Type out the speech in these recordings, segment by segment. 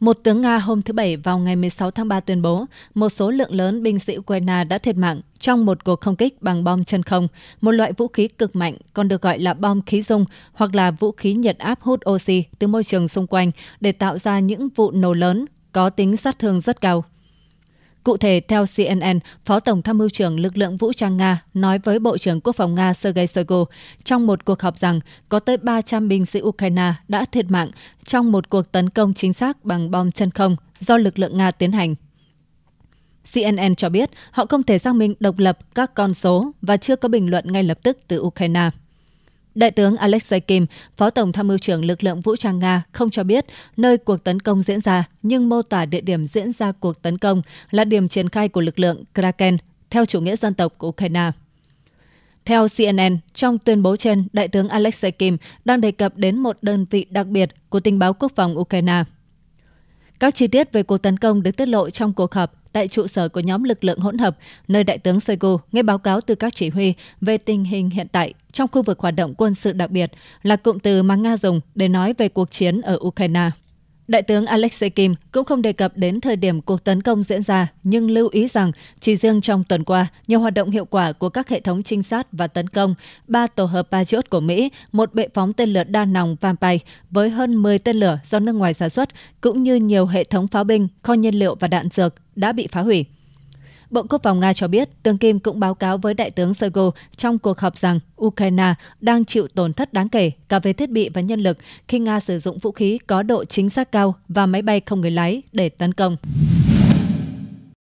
Một tướng Nga hôm thứ Bảy vào ngày 16 tháng 3 tuyên bố một số lượng lớn binh sĩ Ukraine đã thiệt mạng trong một cuộc không kích bằng bom chân không, một loại vũ khí cực mạnh còn được gọi là bom khí dung hoặc là vũ khí nhiệt áp hút oxy từ môi trường xung quanh để tạo ra những vụ nổ lớn có tính sát thương rất cao. Cụ thể, theo CNN, Phó Tổng tham mưu trưởng lực lượng vũ trang Nga nói với Bộ trưởng Quốc phòng Nga Sergei Shoigu trong một cuộc họp rằng có tới 300 binh sĩ Ukraine đã thiệt mạng trong một cuộc tấn công chính xác bằng bom chân không do lực lượng Nga tiến hành. CNN cho biết họ không thể xác minh độc lập các con số và chưa có bình luận ngay lập tức từ Ukraine. Đại tướng Alexei Kim, Phó Tổng tham mưu trưởng lực lượng vũ trang Nga không cho biết nơi cuộc tấn công diễn ra, nhưng mô tả địa điểm diễn ra cuộc tấn công là điểm triển khai của lực lượng Kraken theo chủ nghĩa dân tộc của Ukraine. Theo CNN, trong tuyên bố trên, Đại tướng Alexei Kim đang đề cập đến một đơn vị đặc biệt của tình báo quốc phòng Ukraine. Các chi tiết về cuộc tấn công được tiết lộ trong cuộc họp tại trụ sở của nhóm lực lượng hỗn hợp, nơi đại tướng Shoigu nghe báo cáo từ các chỉ huy về tình hình hiện tại trong khu vực hoạt động quân sự đặc biệt là cụm từ mà Nga dùng để nói về cuộc chiến ở Ukraine. Đại tướng Alexei Kim cũng không đề cập đến thời điểm cuộc tấn công diễn ra, nhưng lưu ý rằng chỉ riêng trong tuần qua, nhiều hoạt động hiệu quả của các hệ thống trinh sát và tấn công, ba tổ hợp Patriot của Mỹ, một bệ phóng tên lửa đa nòng Vampire với hơn 10 tên lửa do nước ngoài sản xuất, cũng như nhiều hệ thống pháo binh, kho nhiên liệu và đạn dược đã bị phá hủy. Bộ Quốc phòng Nga cho biết, tướng Kim cũng báo cáo với Đại tướng Shoigu trong cuộc họp rằng Ukraine đang chịu tổn thất đáng kể cả về thiết bị và nhân lực khi Nga sử dụng vũ khí có độ chính xác cao và máy bay không người lái để tấn công.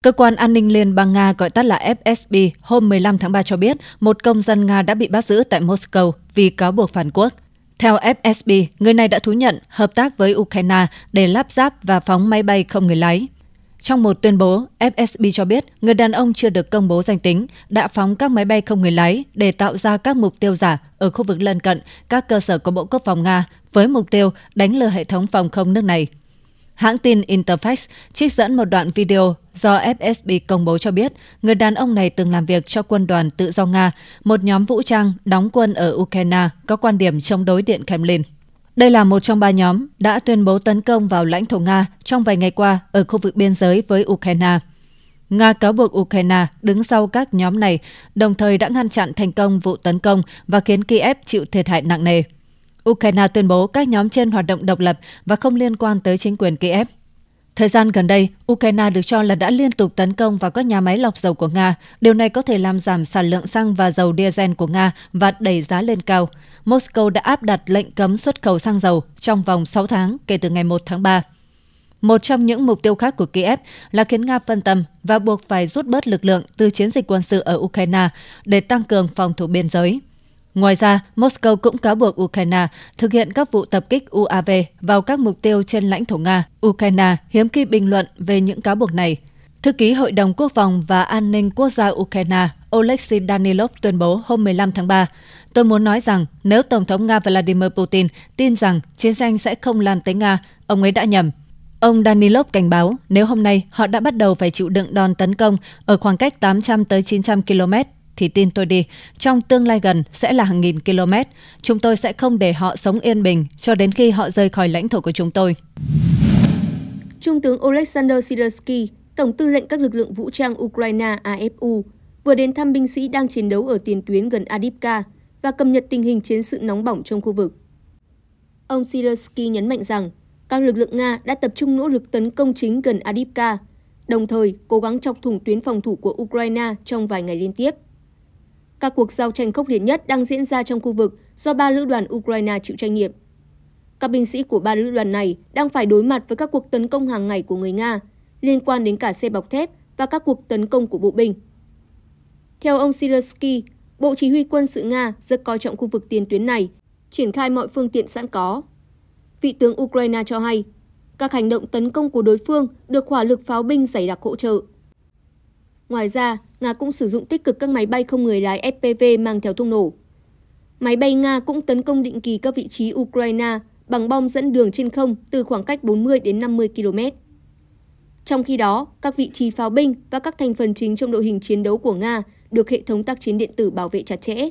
Cơ quan an ninh Liên bang Nga gọi tắt là FSB hôm 15 tháng 3 cho biết một công dân Nga đã bị bắt giữ tại Moscow vì cáo buộc phản quốc. Theo FSB, người này đã thú nhận hợp tác với Ukraine để lắp ráp và phóng máy bay không người lái. Trong một tuyên bố, FSB cho biết người đàn ông chưa được công bố danh tính đã phóng các máy bay không người lái để tạo ra các mục tiêu giả ở khu vực lân cận các cơ sở của Bộ Quốc phòng Nga với mục tiêu đánh lừa hệ thống phòng không nước này. Hãng tin Interfax trích dẫn một đoạn video do FSB công bố cho biết người đàn ông này từng làm việc cho quân đoàn tự do Nga, một nhóm vũ trang đóng quân ở Ukraine có quan điểm chống đối Điện Kremlin. Đây là một trong ba nhóm đã tuyên bố tấn công vào lãnh thổ Nga trong vài ngày qua ở khu vực biên giới với Ukraine. Nga cáo buộc Ukraine đứng sau các nhóm này, đồng thời đã ngăn chặn thành công vụ tấn công và khiến Kiev chịu thiệt hại nặng nề. Ukraine tuyên bố các nhóm trên hoạt động độc lập và không liên quan tới chính quyền Kiev. Thời gian gần đây, Ukraine được cho là đã liên tục tấn công vào các nhà máy lọc dầu của Nga. Điều này có thể làm giảm sản lượng xăng và dầu diesel của Nga và đẩy giá lên cao. Moscow đã áp đặt lệnh cấm xuất khẩu xăng dầu trong vòng 6 tháng kể từ ngày 1 tháng 3. Một trong những mục tiêu khác của Kiev là khiến Nga phân tâm và buộc phải rút bớt lực lượng từ chiến dịch quân sự ở Ukraine để tăng cường phòng thủ biên giới. Ngoài ra, Moscow cũng cáo buộc Ukraine thực hiện các vụ tập kích UAV vào các mục tiêu trên lãnh thổ Nga. Ukraine hiếm khi bình luận về những cáo buộc này – Thư ký Hội đồng Quốc phòng và An ninh Quốc gia Ukraine Oleksiy Danilov tuyên bố hôm 15 tháng 3, Tôi muốn nói rằng nếu Tổng thống Nga Vladimir Putin tin rằng chiến tranh sẽ không lan tới Nga, ông ấy đã nhầm. Ông Danilov cảnh báo nếu hôm nay họ đã bắt đầu phải chịu đựng đòn tấn công ở khoảng cách 800 tới 900 km thì tin tôi đi, trong tương lai gần sẽ là hàng nghìn km. Chúng tôi sẽ không để họ sống yên bình cho đến khi họ rời khỏi lãnh thổ của chúng tôi. Trung tướng Alexander Sidorsky. Tổng tư lệnh các lực lượng vũ trang Ukraine AFU vừa đến thăm binh sĩ đang chiến đấu ở tiền tuyến gần Adipka và cập nhật tình hình chiến sự nóng bỏng trong khu vực. Ông Zelensky nhấn mạnh rằng các lực lượng Nga đã tập trung nỗ lực tấn công chính gần Adipka, đồng thời cố gắng chọc thủng tuyến phòng thủ của Ukraine trong vài ngày liên tiếp. Các cuộc giao tranh khốc liệt nhất đang diễn ra trong khu vực do ba lữ đoàn Ukraine chịu trách nhiệm. Các binh sĩ của ba lữ đoàn này đang phải đối mặt với các cuộc tấn công hàng ngày của người Nga liên quan đến cả xe bọc thép và các cuộc tấn công của bộ binh. Theo ông Silersky, Bộ Chỉ huy quân sự Nga rất coi trọng khu vực tiền tuyến này, triển khai mọi phương tiện sẵn có. Vị tướng Ukraine cho hay, các hành động tấn công của đối phương được hỏa lực pháo binh dày đặc hỗ trợ. Ngoài ra, Nga cũng sử dụng tích cực các máy bay không người lái FPV mang theo thuốc nổ. Máy bay Nga cũng tấn công định kỳ các vị trí Ukraine bằng bom dẫn đường trên không từ khoảng cách 40 đến 50 km trong khi đó các vị trí pháo binh và các thành phần chính trong đội hình chiến đấu của nga được hệ thống tác chiến điện tử bảo vệ chặt chẽ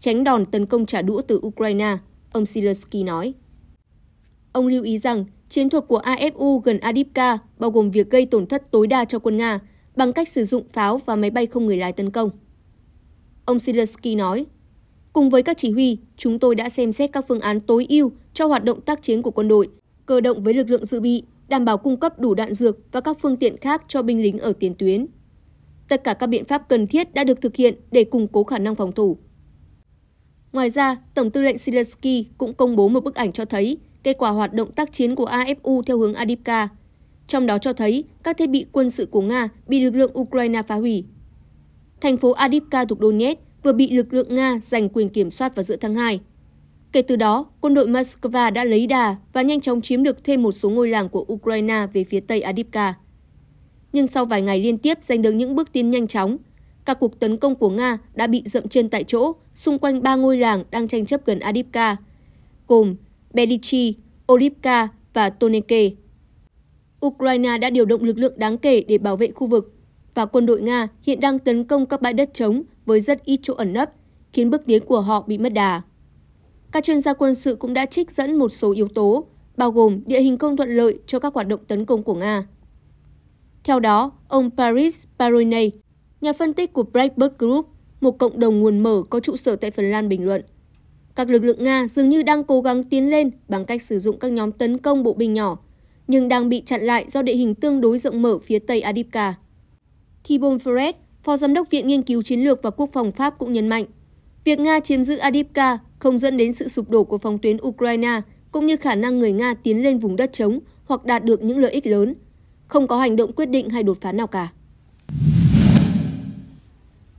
tránh đòn tấn công trả đũa từ ukraine ông zelensky nói ông lưu ý rằng chiến thuật của afu gần adipka bao gồm việc gây tổn thất tối đa cho quân nga bằng cách sử dụng pháo và máy bay không người lái tấn công ông zelensky nói cùng với các chỉ huy chúng tôi đã xem xét các phương án tối ưu cho hoạt động tác chiến của quân đội cơ động với lực lượng dự bị đảm bảo cung cấp đủ đạn dược và các phương tiện khác cho binh lính ở tiền tuyến. Tất cả các biện pháp cần thiết đã được thực hiện để củng cố khả năng phòng thủ. Ngoài ra, Tổng tư lệnh Zelensky cũng công bố một bức ảnh cho thấy kết quả hoạt động tác chiến của AFU theo hướng Adipka, trong đó cho thấy các thiết bị quân sự của Nga bị lực lượng Ukraine phá hủy. Thành phố Adipka thuộc Donetsk vừa bị lực lượng Nga giành quyền kiểm soát vào giữa tháng 2 kể từ đó quân đội moscow đã lấy đà và nhanh chóng chiếm được thêm một số ngôi làng của ukraine về phía tây adipka nhưng sau vài ngày liên tiếp giành được những bước tiến nhanh chóng các cuộc tấn công của nga đã bị dậm chân tại chỗ xung quanh ba ngôi làng đang tranh chấp gần adipka gồm belichi olivka và toneke Ukraine đã điều động lực lượng đáng kể để bảo vệ khu vực, và quân đội Nga hiện đang tấn công các bãi đất trống với rất ít chỗ ẩn nấp, khiến bước tiến của họ bị mất đà. Các chuyên gia quân sự cũng đã trích dẫn một số yếu tố, bao gồm địa hình không thuận lợi cho các hoạt động tấn công của Nga. Theo đó, ông Paris Parone, nhà phân tích của Breitbart Group, một cộng đồng nguồn mở có trụ sở tại Phần Lan bình luận. Các lực lượng Nga dường như đang cố gắng tiến lên bằng cách sử dụng các nhóm tấn công bộ binh nhỏ, nhưng đang bị chặn lại do địa hình tương đối rộng mở phía tây Adipka. Thibon Ferret, Phó Giám đốc Viện Nghiên cứu Chiến lược và Quốc phòng Pháp cũng nhấn mạnh, việc Nga chiếm giữ Adipka không dẫn đến sự sụp đổ của phòng tuyến Ukraine cũng như khả năng người Nga tiến lên vùng đất trống hoặc đạt được những lợi ích lớn, không có hành động quyết định hay đột phá nào cả.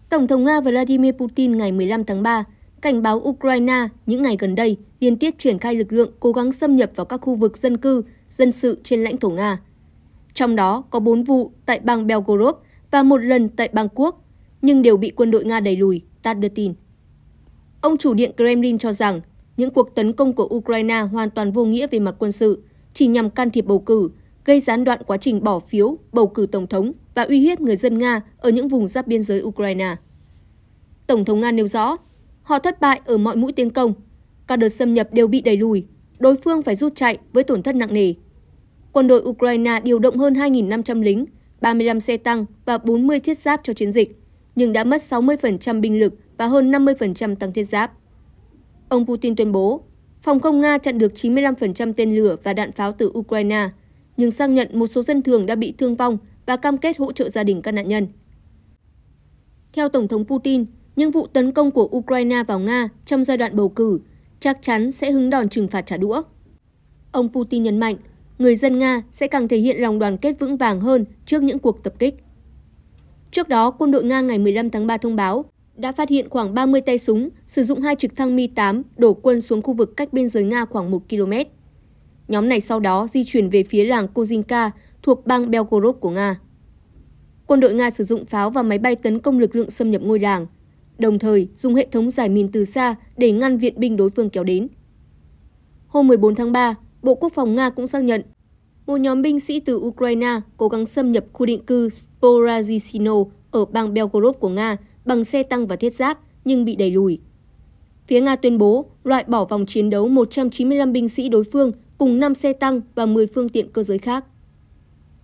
Tổng thống Nga Vladimir Putin ngày 15 tháng 3 cảnh báo Ukraine những ngày gần đây liên tiếp triển khai lực lượng cố gắng xâm nhập vào các khu vực dân cư, dân sự trên lãnh thổ Nga. Trong đó có 4 vụ tại bang Belgorod và một lần tại bang Quốc, nhưng đều bị quân đội Nga đẩy lùi, TASS đưa tin. Ông chủ điện Kremlin cho rằng những cuộc tấn công của Ukraine hoàn toàn vô nghĩa về mặt quân sự, chỉ nhằm can thiệp bầu cử, gây gián đoạn quá trình bỏ phiếu, bầu cử tổng thống và uy hiếp người dân Nga ở những vùng giáp biên giới Ukraine. Tổng thống Nga nêu rõ, họ thất bại ở mọi mũi tiến công, các đợt xâm nhập đều bị đẩy lùi, đối phương phải rút chạy với tổn thất nặng nề. Quân đội Ukraine điều động hơn 2.500 lính, 35 xe tăng và 40 thiết giáp cho chiến dịch, nhưng đã mất 60% binh lực và hơn 50% tăng thiết giáp. Ông Putin tuyên bố, phòng không Nga chặn được 95% tên lửa và đạn pháo từ Ukraine, nhưng xác nhận một số dân thường đã bị thương vong và cam kết hỗ trợ gia đình các nạn nhân. Theo Tổng thống Putin, những vụ tấn công của Ukraine vào Nga trong giai đoạn bầu cử chắc chắn sẽ hứng đòn trừng phạt trả đũa. Ông Putin nhấn mạnh, người dân Nga sẽ càng thể hiện lòng đoàn kết vững vàng hơn trước những cuộc tập kích. Trước đó, quân đội Nga ngày 15 tháng 3 thông báo đã phát hiện khoảng 30 tay súng sử dụng hai trực thăng Mi-8 đổ quân xuống khu vực cách biên giới Nga khoảng 1 km. Nhóm này sau đó di chuyển về phía làng Kozinka thuộc bang Belgorod của Nga. Quân đội Nga sử dụng pháo và máy bay tấn công lực lượng xâm nhập ngôi làng, đồng thời dùng hệ thống giải mìn từ xa để ngăn viện binh đối phương kéo đến. Hôm 14 tháng 3, Bộ Quốc phòng Nga cũng xác nhận một nhóm binh sĩ từ Ukraine cố gắng xâm nhập khu định cư Sporazhino ở bang Belgorod của Nga – bằng xe tăng và thiết giáp nhưng bị đẩy lùi. Phía Nga tuyên bố loại bỏ vòng chiến đấu 195 binh sĩ đối phương cùng 5 xe tăng và 10 phương tiện cơ giới khác.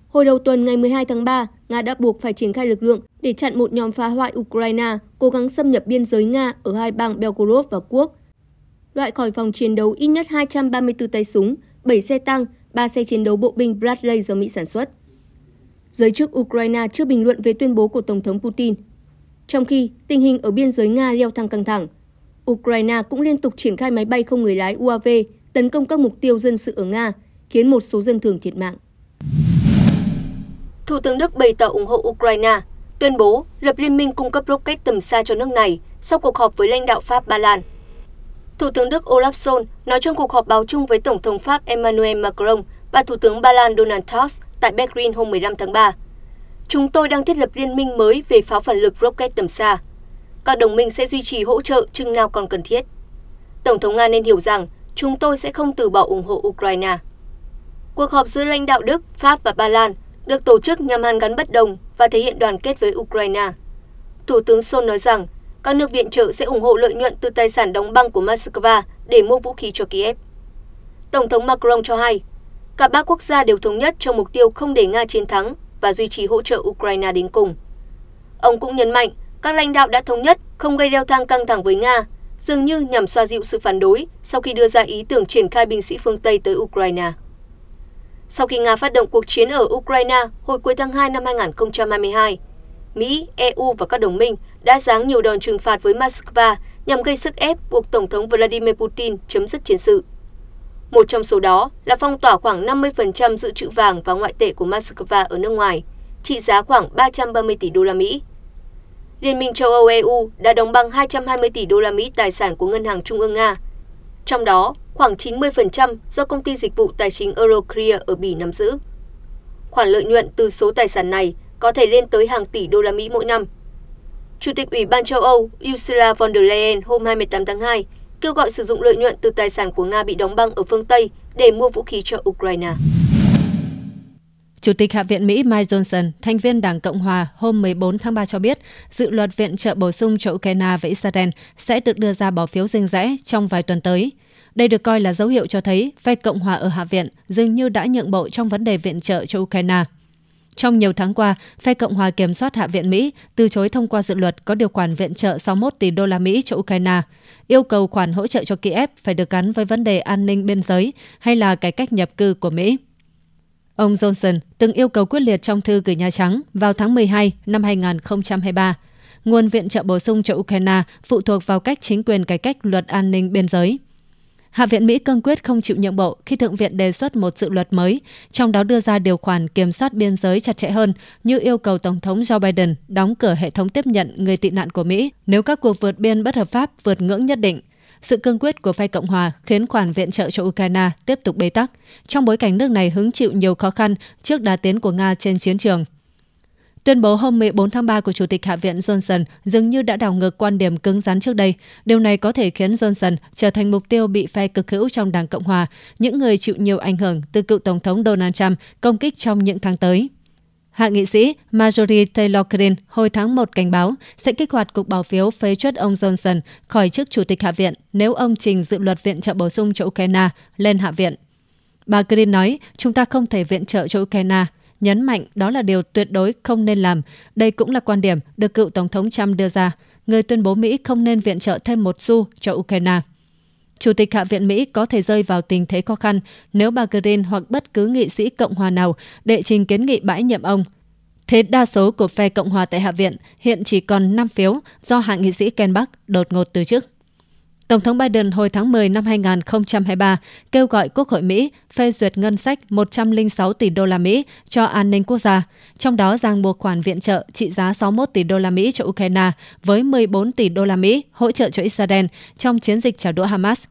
Hồi đầu tuần ngày 12 tháng 3, Nga đã buộc phải triển khai lực lượng để chặn một nhóm phá hoại Ukraine cố gắng xâm nhập biên giới Nga ở hai bang Belgorod và Quốc. Loại khỏi vòng chiến đấu ít nhất 234 tay súng, 7 xe tăng, 3 xe chiến đấu bộ binh Bradley do Mỹ sản xuất. Giới chức Ukraine chưa bình luận về tuyên bố của Tổng thống Putin – trong khi tình hình ở biên giới Nga leo thang căng thẳng, Ukraine cũng liên tục triển khai máy bay không người lái UAV tấn công các mục tiêu dân sự ở Nga, khiến một số dân thường thiệt mạng. Thủ tướng Đức bày tỏ ủng hộ Ukraine, tuyên bố lập liên minh cung cấp rocket tầm xa cho nước này sau cuộc họp với lãnh đạo Pháp Ba Lan. Thủ tướng Đức Olaf Scholz nói trong cuộc họp báo chung với Tổng thống Pháp Emmanuel Macron và Thủ tướng Ba Lan Donald Tusk tại Berlin hôm 15 tháng 3 chúng tôi đang thiết lập liên minh mới về pháo phản lực rocket tầm xa. Các đồng minh sẽ duy trì hỗ trợ chừng nào còn cần thiết. Tổng thống Nga nên hiểu rằng chúng tôi sẽ không từ bỏ ủng hộ Ukraine. Cuộc họp giữa lãnh đạo Đức, Pháp và Ba Lan được tổ chức nhằm hàn gắn bất đồng và thể hiện đoàn kết với Ukraine. Thủ tướng Sol nói rằng các nước viện trợ sẽ ủng hộ lợi nhuận từ tài sản đóng băng của Moscow để mua vũ khí cho Kiev. Tổng thống Macron cho hay, cả ba quốc gia đều thống nhất trong mục tiêu không để Nga chiến thắng và duy trì hỗ trợ Ukraine đến cùng. Ông cũng nhấn mạnh các lãnh đạo đã thống nhất không gây leo thang căng thẳng với Nga, dường như nhằm xoa dịu sự phản đối sau khi đưa ra ý tưởng triển khai binh sĩ phương Tây tới Ukraine. Sau khi Nga phát động cuộc chiến ở Ukraine hồi cuối tháng 2 năm 2022, Mỹ, EU và các đồng minh đã giáng nhiều đòn trừng phạt với Moscow nhằm gây sức ép buộc Tổng thống Vladimir Putin chấm dứt chiến sự một trong số đó là phong tỏa khoảng năm mươi dự trữ vàng và ngoại tệ của moscow ở nước ngoài trị giá khoảng 330 tỷ đô la Mỹ. Liên minh châu Âu EU đã đóng băng 220 tỷ đô la Mỹ tài sản của Ngân hàng Trung ương Nga, trong đó khoảng 90% do công ty dịch vụ tài chính Euroclear ở Bỉ nắm giữ. Khoản lợi nhuận từ số tài sản này có thể lên tới hàng tỷ đô la Mỹ mỗi năm. Chủ tịch Ủy ban châu Âu Ursula von der Leyen hôm 28 tháng 2 kêu gọi sử dụng lợi nhuận từ tài sản của Nga bị đóng băng ở phương Tây để mua vũ khí cho Ukraine. Chủ tịch Hạ viện Mỹ Mike Johnson, thành viên Đảng Cộng Hòa, hôm 14 tháng 3 cho biết dự luật viện trợ bổ sung cho Ukraine và Israel sẽ được đưa ra bỏ phiếu riêng rẽ trong vài tuần tới. Đây được coi là dấu hiệu cho thấy phe Cộng Hòa ở Hạ viện dường như đã nhượng bộ trong vấn đề viện trợ cho Ukraine. Trong nhiều tháng qua, phe Cộng hòa Kiểm soát Hạ viện Mỹ từ chối thông qua dự luật có điều khoản viện trợ 61 tỷ đô la Mỹ cho Ukraine, yêu cầu khoản hỗ trợ cho Kiev phải được gắn với vấn đề an ninh biên giới hay là cải cách nhập cư của Mỹ. Ông Johnson từng yêu cầu quyết liệt trong thư gửi Nhà Trắng vào tháng 12 năm 2023. Nguồn viện trợ bổ sung cho Ukraine phụ thuộc vào cách chính quyền cải cách luật an ninh biên giới. Hạ viện Mỹ cương quyết không chịu nhượng bộ khi Thượng viện đề xuất một dự luật mới, trong đó đưa ra điều khoản kiểm soát biên giới chặt chẽ hơn như yêu cầu Tổng thống Joe Biden đóng cửa hệ thống tiếp nhận người tị nạn của Mỹ nếu các cuộc vượt biên bất hợp pháp vượt ngưỡng nhất định. Sự cương quyết của phe Cộng Hòa khiến khoản viện trợ cho Ukraine tiếp tục bế tắc, trong bối cảnh nước này hứng chịu nhiều khó khăn trước đà tiến của Nga trên chiến trường. Tuyên bố hôm 14 tháng 3 của Chủ tịch Hạ viện Johnson dường như đã đảo ngược quan điểm cứng rắn trước đây. Điều này có thể khiến Johnson trở thành mục tiêu bị phe cực hữu trong Đảng Cộng Hòa, những người chịu nhiều ảnh hưởng từ cựu Tổng thống Donald Trump công kích trong những tháng tới. Hạ nghị sĩ Marjorie Taylor Greene hồi tháng 1 cảnh báo sẽ kích hoạt cuộc bỏ phiếu phế truất ông Johnson khỏi chức Chủ tịch Hạ viện nếu ông trình dự luật viện trợ bổ sung cho Ukraine lên Hạ viện. Bà Greene nói, chúng ta không thể viện trợ cho Ukraine nhấn mạnh đó là điều tuyệt đối không nên làm. Đây cũng là quan điểm được cựu Tổng thống Trump đưa ra, người tuyên bố Mỹ không nên viện trợ thêm một xu cho Ukraine. Chủ tịch Hạ viện Mỹ có thể rơi vào tình thế khó khăn nếu bà Green hoặc bất cứ nghị sĩ Cộng hòa nào đệ trình kiến nghị bãi nhiệm ông. Thế đa số của phe Cộng hòa tại Hạ viện hiện chỉ còn 5 phiếu do hạ nghị sĩ Ken Buck đột ngột từ chức. Tổng thống Biden hồi tháng 10 năm 2023 kêu gọi Quốc hội Mỹ phê duyệt ngân sách 106 tỷ đô la Mỹ cho an ninh quốc gia, trong đó ràng buộc khoản viện trợ trị giá 61 tỷ đô la Mỹ cho Ukraine với 14 tỷ đô la Mỹ hỗ trợ cho Israel trong chiến dịch trả đũa Hamas.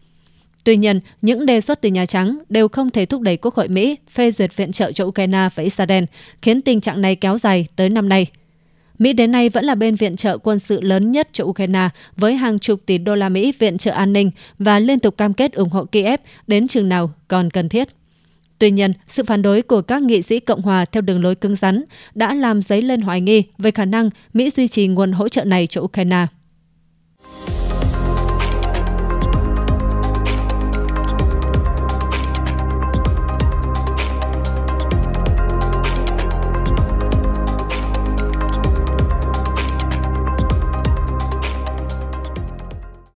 Tuy nhiên, những đề xuất từ Nhà Trắng đều không thể thúc đẩy Quốc hội Mỹ phê duyệt viện trợ cho Ukraine và Israel, khiến tình trạng này kéo dài tới năm nay. Mỹ đến nay vẫn là bên viện trợ quân sự lớn nhất cho Ukraine với hàng chục tỷ đô la Mỹ viện trợ an ninh và liên tục cam kết ủng hộ Kiev đến chừng nào còn cần thiết. Tuy nhiên, sự phản đối của các nghị sĩ Cộng hòa theo đường lối cứng rắn đã làm dấy lên hoài nghi về khả năng Mỹ duy trì nguồn hỗ trợ này cho Ukraine.